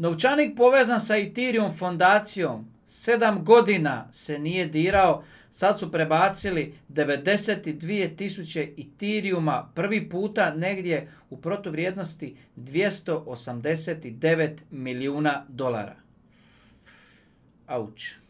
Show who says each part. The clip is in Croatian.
Speaker 1: Novčanik povezan sa Ethereum fondacijom sedam godina se nije dirao, sad su prebacili 92.000 Ethereuma prvi puta negdje u protuvrijednosti 289 milijuna dolara. Auč.